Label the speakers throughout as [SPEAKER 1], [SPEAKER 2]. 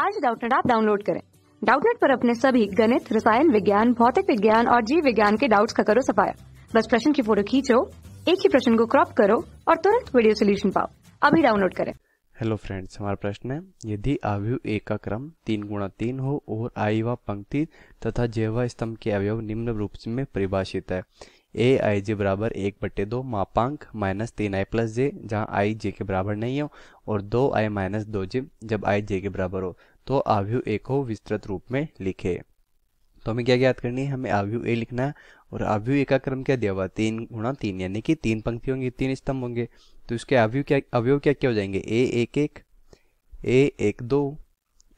[SPEAKER 1] आज डाउटनेट आप डाउनलोड करें डाउटनेट पर अपने सभी गणित रसायन विज्ञान भौतिक विज्ञान और जीव विज्ञान के डाउट्स का करो सफाया बस प्रश्न की फोटो खींचो एक ही प्रश्न को क्रॉप करो और तुरंत वीडियो सोल्यूशन पाओ अभी डाउनलोड करें हेलो फ्रेंड्स हमारा प्रश्न है यदि आयु एक का क्रम तीन गुणा तीन हो और आयु व पंक्ति तथा जेवा स्तंभ के अवयव निम्न रूप में परिभाषित है ए आई जे बराबर एक बट्टे दो मापांक माइनस तीन आई प्लस जे जहाँ आई जे के बराबर नहीं हो और दो आई माइनस दो जे जब आई जे के बराबर हो तो आव्यू ए को विस्तृत रूप में लिखे तो हमें क्या ज्ञात करनी है हमें आव्यू ए लिखना है और आव्यू ए का क्रम क्या दिया हुआ तीन गुणा तीन यानी कि तीन पंक्ति होंगी तीन स्तंभ होंगे तो इसके आव्यू क्या अवयव क्या क्या हो जाएंगे ए एक एक ए एक दो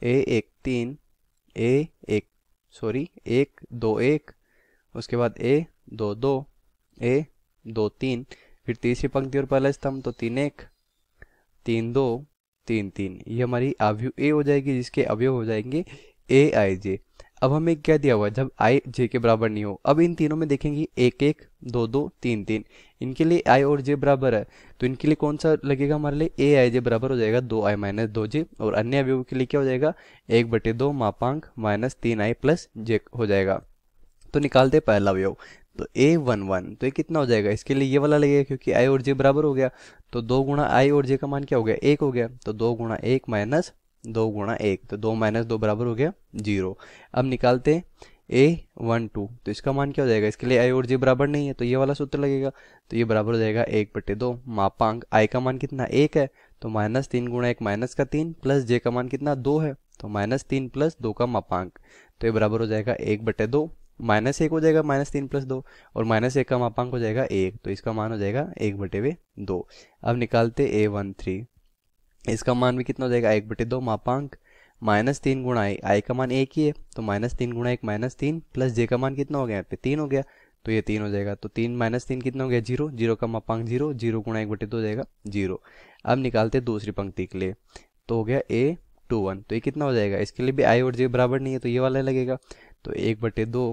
[SPEAKER 1] ए एक तीन ए एक सॉरी एक दो एक उसके बाद ए दो दो ए दो तीन फिर तीसरी पंक्ति और पहला स्तंभ तो तीन एक तीन दो तीन तीन ये हमारी अवयु ए हो जाएगी जिसके अवयव हो जाएंगे ए आई जे अब हमें क्या दिया हुआ है जब आई जे के बराबर नहीं हो अब इन तीनों में देखेंगे एक एक दो दो तीन तीन इनके लिए आई और जे बराबर है तो इनके लिए कौन सा लगेगा हमारे लिए ए आई जे बराबर हो जाएगा दो आई माइनस दो जे और अन्य अवयव के लिए क्या हो जाएगा एक बटे दो मापांक माइनस तीन आई प्लस जे हो जाएगा तो निकालते पहला अवयव तो ए वन वन तो ये कितना हो जाएगा इसके लिए ये वाला लगेगा क्योंकि आई और जे बराबर हो गया तो दो गुणा आई और जे का मान क्या हो गया एक हो गया तो दो गुणा एक माइनस दो गुणा एक तो दो माइनस दो बराबर हो गया जीरो अब निकालते हैं ए वन टू तो इसका मान क्या हो जाएगा इसके लिए आई और जे बराबर नहीं है तो ये वाला सूत्र लगेगा तो ये बराबर हो जाएगा एक बटे दो मापांक आई का मान कितना एक है तो माइनस तीन गुणा एक माइनस का तीन प्लस जे का मान कितना दो है तो माइनस तीन प्लस दो का मापांक तो ये बराबर हो जाएगा एक बटे दो माइनस एक हो जाएगा माइनस तीन प्लस दो और माइनस एक का मापांक हो जाएगा एक तो इसका मान हो जाएगा एक बटे हुए दो अब निकालते ए वन थ्री इसका मान भी कितना हो जाएगा एक बटे दो मापांक माइनस तीन गुणा आई आई का मान एक ही है तो माइनस तीन गुणा एक माइनस तीन प्लस जे का मान कितना हो गया यहाँ पे तीन हो गया तो ये तीन हो जाएगा तो तीन माइनस तीन कितना हो गया जीरो जीरो का मापांक जीरो जीरो गुणा एक बटे दो हो जाएगा जीरो अब निकालते दूसरी पंक्ति के लिए तो हो गया ए टू वन तो ये कितना हो जाएगा इसके लिए भी आई और जे बराबर नहीं है तो ये वाला लगेगा तो एक बटे दो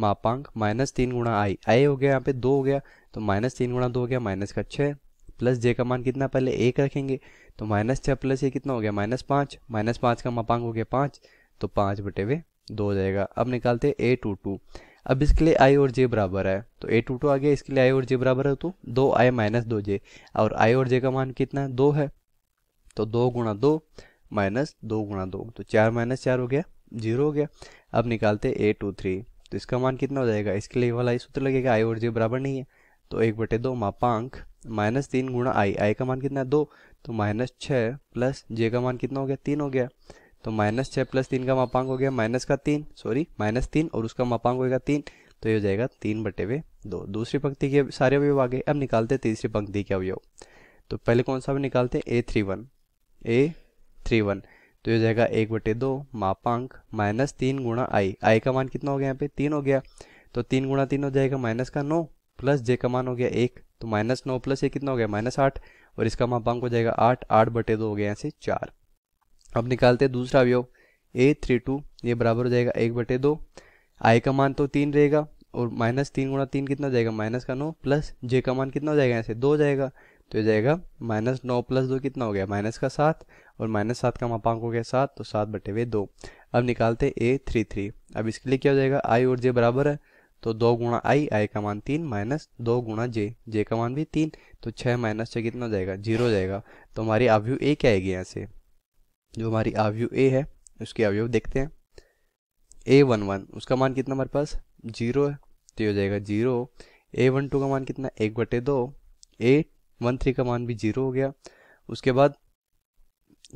[SPEAKER 1] मापांक माइनस तीन गुणा आई आई हो गया यहाँ पे दो हो गया तो माइनस तीन गुणा दो हो गया माइनस का छः प्लस जे का मान कितना पहले एक रखेंगे तो माइनस छः प्लस ये कितना हो गया माइनस पाँच माइनस पाँच का मापांक हो गया पाँच तो पाँच बटे हुए दो हो जाएगा अब निकालते ए टू टू अब इसके लिए आई और जे बराबर है तो ए टू टू आ गया इसके लिए आई और जे बराबर है तो दो आई माइनस दो जे और आई और जे का मान कितना है दो है तो दो गुणा दो माइनस दो गुणा दो तो चार माइनस चार हो गया जीरो हो गया अब निकालते ए टू थ्री तो इसका मान कितना हो जाएगा इसके लिए वाला सूत्र लगेगा आई और जे बराबर नहीं है तो एक बटे दो मापांक माइनस तीन गुणा आई आई का मान कितना है दो तो माइनस छः प्लस जे का मान कितना हो गया तीन हो गया तो माइनस छः प्लस तीन का मापांक हो गया माइनस का तीन सॉरी माइनस तीन और उसका मापांक होगा तीन तो ये हो जाएगा तीन बटे हुए दो दूसरी पंक्ति के सारे अवयव आ गए अब निकालते हैं तीसरी पंक्ति के अवयव तो पहले कौन सा अवयव निकालते A three one A three one तो ये हो जाएगा एक बटे दो मापांक माइनस तीन गुणा आई आई का मान कितना हो गया यहाँ पे तीन हो गया तो तीन गुणा तीन हो जाएगा माइनस का नौ प्लस जे का मान हो गया एक तो माइनस नौ प्लस ये कितना हो गया माइनस आठ और इसका मापांक हो जाएगा आठ आठ बटे दो हो गया यहाँ से चार अब निकालते हैं दूसरा अवयव ए थ्री टू ये बराबर हो जाएगा एक बटे दो आई का मान तो तीन रहेगा और माइनस तीन गुणा तीन कितना हो जाएगा माइनस का नौ प्लस जे का मान कितना हो जाएगा यहाँ से दो जाएगा तो ये जाएगा माइनस नौ प्लस दो कितना हो गया माइनस का सात और माइनस सात का मापांक हो गया सात तो सात बटे हुए दो अब निकालते ए थ्री थ्री अब इसके लिए क्या हो जाएगा आई और जे बराबर है तो दो गुणा आई आई का मान तीन माइनस दो गुणा जे जे का मान भी तीन तो छः माइनस छः कितना हो जाएगा जीरो जाएगा तो हमारी आव्यू ए क्या आएगी यहाँ से जो हमारी आव्यू ए है उसकी आव्यू देखते हैं ए वन वन उसका मान कितना हमारे पास जीरो है तो ये हो जाएगा जीरो ए वन टू का मान कितना एक बटे दो ए वन थ्री का मान भी जीरो हो गया उसके बाद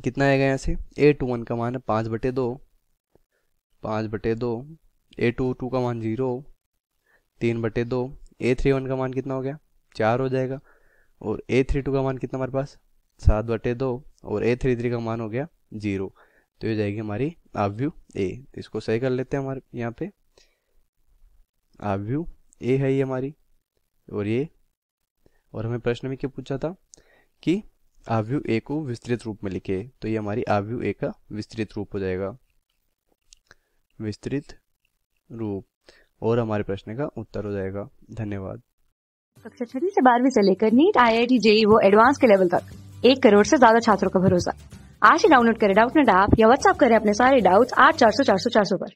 [SPEAKER 1] कितना आएगा यहाँ से ए टू वन का मान है पाँच बटे दो पाँच बटे दो ए टू टू का मान जीरो तीन बटे दो ए थ्री वन का मान कितना हो गया चार हो जाएगा और ए थ्री टू का मान कितना हमारे पास सात बटे दो और ए थ्री थ्री का मान हो गया जीरो तो ये जाएगी हमारी आवव्यू ए तो इसको सही कर लेते हैं हमारे यहाँ पे आवव्यू ए है ये हमारी और ये और हमें प्रश्न में क्या पूछा था कि आव्यू ए को विस्तृत रूप में लिखे तो ये हमारी आव्यू ए का विस्तृत रूप हो जाएगा विस्तृत रूप और हमारे प्रश्न का उत्तर हो जाएगा धन्यवाद कक्षा छठी से बारहवीं से लेकर NEET I I T JEE वो एडवांस के लेवल तक एक करोड़ से ज्यादा छात्रों का भरोसा आज ही डाउनलोड करें डाउट नेट ऐप या व्हाट्सअप करें अपने सारे डाउट्स आठ चार सौ चार सौ चार सौ पर